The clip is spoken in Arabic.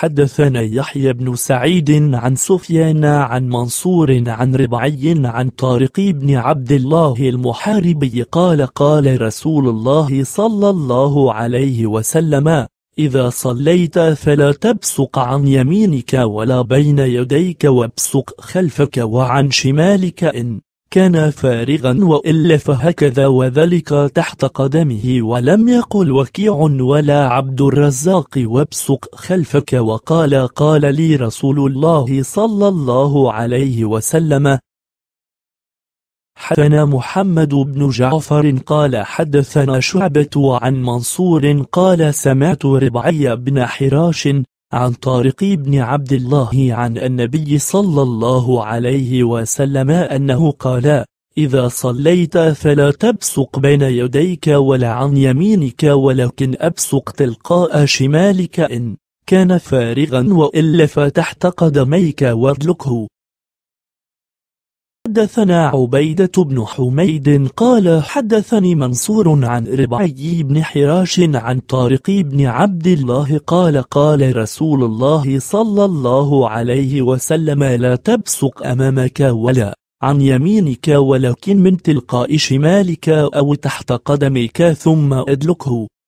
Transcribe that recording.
حدثنا يحيى بن سعيد عن سفيان عن منصور عن ربعي عن طارق بن عبد الله المحاربي قال قال رسول الله صلى الله عليه وسلم إذا صليت فلا تبصق عن يمينك ولا بين يديك وابصق خلفك وعن شمالك إن كان فارغا وإلف هكذا وذلك تحت قدمه ولم يقل وكيع ولا عبد الرزاق وابصق خلفك وقال قال لي رسول الله صلى الله عليه وسلم حدثنا محمد بن جعفر قال حدثنا شعبة عن منصور قال سمعت ربعي بن حراش عن طارق بن عبد الله عن النبي صلى الله عليه وسلم أنه قال إذا صليت فلا تبصق بين يديك ولا عن يمينك ولكن أبصق تلقاء شمالك إن كان فارغا وإلا فتحت قدميك وادلكه حدثنا عبيدة بن حميد قال حدثني منصور عن ربعي بن حراش عن طارق بن عبد الله قال قال رسول الله صلى الله عليه وسلم لا تبصق أمامك ولا عن يمينك ولكن من تلقاء شمالك أو تحت قدمك ثم ادلكه